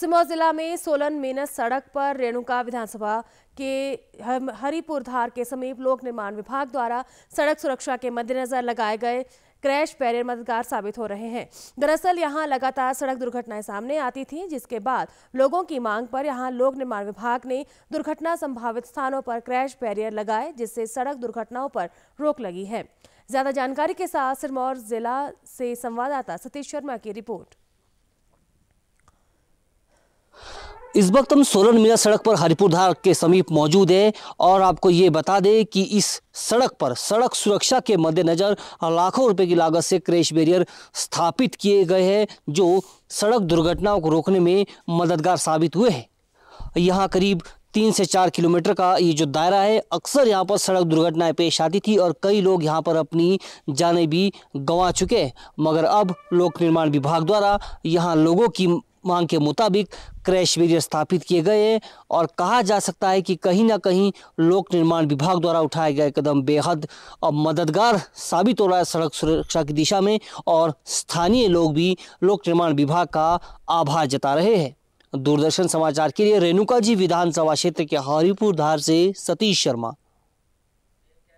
सिमौर जिला में सोलन मेनस सड़क पर रेणुका विधानसभा के हरिपुर धार के समीप लोक निर्माण विभाग द्वारा सड़क सुरक्षा के मद्देनजर लगाए गए क्रैश पैरियर मददगार साबित हो रहे हैं दरअसल यहां लगातार सड़क दुर्घटनाएं सामने आती थीं जिसके बाद लोगों की मांग पर यहां लोक निर्माण विभाग ने दुर्घटना संभावित स्थानों पर क्रैश पैरियर लगाए जिससे सड़क दुर्घटनाओं पर रोक लगी है ज्यादा जानकारी के साथ सिरमौर जिला से संवाददाता सतीश शर्मा की रिपोर्ट इस वक्त हम सोलन मिला सड़क पर हरिपुरधार के समीप मौजूद हैं और आपको ये बता दें कि इस सड़क पर सड़क सुरक्षा के मद्देनज़र लाखों रुपए की लागत से क्रैश बैरियर स्थापित किए गए हैं जो सड़क दुर्घटनाओं को रोकने में मददगार साबित हुए हैं यहाँ करीब तीन से चार किलोमीटर का ये जो दायरा है अक्सर यहाँ पर सड़क दुर्घटनाएं पेश आती थी और कई लोग यहाँ पर अपनी जानें भी गंवा चुके हैं मगर अब लोक निर्माण विभाग द्वारा यहाँ लोगों की मांग के मुताबिक क्रैश शिविर स्थापित किए गए हैं और कहा जा सकता है कि कहीं ना कहीं लोक निर्माण विभाग द्वारा उठाए गए कदम बेहद अब मददगार साबित हो रहा है सड़क सुरक्षा की दिशा में और स्थानीय लोग भी लोक निर्माण विभाग का आभार जता रहे हैं दूरदर्शन समाचार के लिए रेणुका जी विधानसभा क्षेत्र के हरिपुर धार से सतीश शर्मा